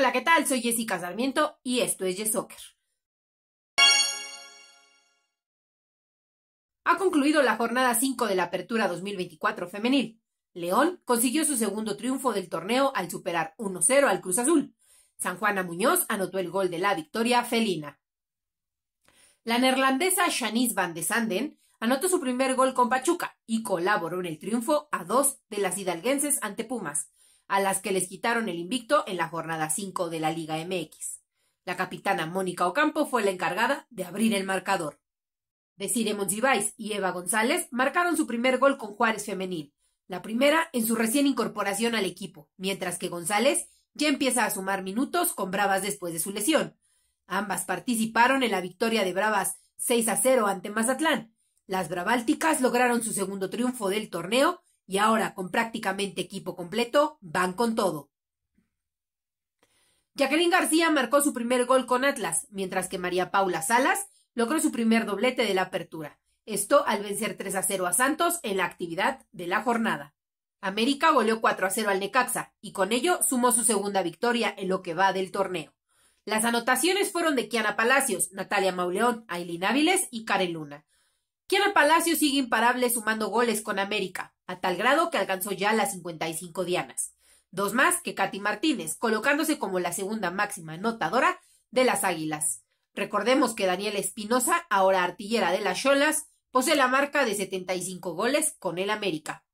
Hola, ¿qué tal? Soy Jessica Sarmiento y esto es Yes Ha concluido la jornada 5 de la Apertura 2024 femenil. León consiguió su segundo triunfo del torneo al superar 1-0 al Cruz Azul. San Juana Muñoz anotó el gol de la victoria felina. La neerlandesa Shanice van de Sanden anotó su primer gol con Pachuca y colaboró en el triunfo a dos de las hidalguenses ante Pumas, a las que les quitaron el invicto en la jornada 5 de la Liga MX. La capitana Mónica Ocampo fue la encargada de abrir el marcador. Desire Monsiváis y Eva González marcaron su primer gol con Juárez Femenil, la primera en su recién incorporación al equipo, mientras que González ya empieza a sumar minutos con Bravas después de su lesión. Ambas participaron en la victoria de Bravas 6 a 0 ante Mazatlán. Las Braválticas lograron su segundo triunfo del torneo y ahora con prácticamente equipo completo, van con todo. Jacqueline García marcó su primer gol con Atlas, mientras que María Paula Salas logró su primer doblete de la apertura. Esto al vencer 3 a 0 a Santos en la actividad de la jornada. América goleó 4 a 0 al Necaxa y con ello sumó su segunda victoria en lo que va del torneo. Las anotaciones fueron de Kiana Palacios, Natalia Mauleón, Aileen Áviles y Karen Luna. Kiana Palacios sigue imparable sumando goles con América a tal grado que alcanzó ya las 55 dianas, dos más que Katy Martínez, colocándose como la segunda máxima anotadora de las Águilas. Recordemos que Daniel Espinosa, ahora artillera de las Cholas, posee la marca de 75 goles con el América.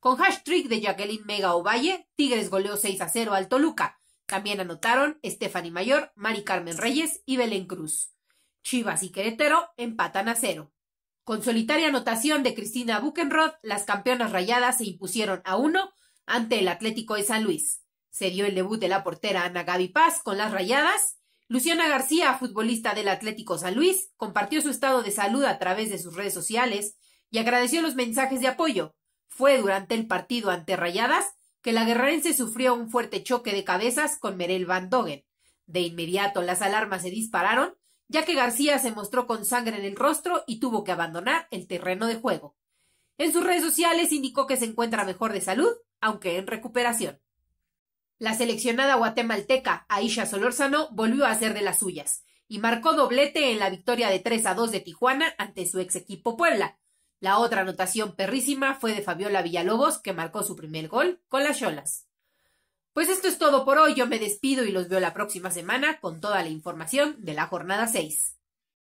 Con hash trick de Jacqueline Mega Ovalle, Tigres goleó 6 a 0 al Toluca. También anotaron Stephanie Mayor, Mari Carmen Reyes y Belén Cruz. Chivas y Querétaro empatan a cero. Con solitaria anotación de Cristina Buchenroth, las campeonas rayadas se impusieron a uno ante el Atlético de San Luis. Se dio el debut de la portera Ana Gaby Paz con las rayadas. Luciana García, futbolista del Atlético San Luis, compartió su estado de salud a través de sus redes sociales y agradeció los mensajes de apoyo. Fue durante el partido ante Rayadas que la guerrerense sufrió un fuerte choque de cabezas con Merel Van Dogen. De inmediato las alarmas se dispararon ya que García se mostró con sangre en el rostro y tuvo que abandonar el terreno de juego. En sus redes sociales indicó que se encuentra mejor de salud, aunque en recuperación. La seleccionada guatemalteca Aisha Solórzano volvió a ser de las suyas y marcó doblete en la victoria de 3 a 2 de Tijuana ante su ex equipo Puebla. La otra anotación perrísima fue de Fabiola Villalobos, que marcó su primer gol con las Cholas. Pues esto es todo por hoy. Yo me despido y los veo la próxima semana con toda la información de la jornada 6.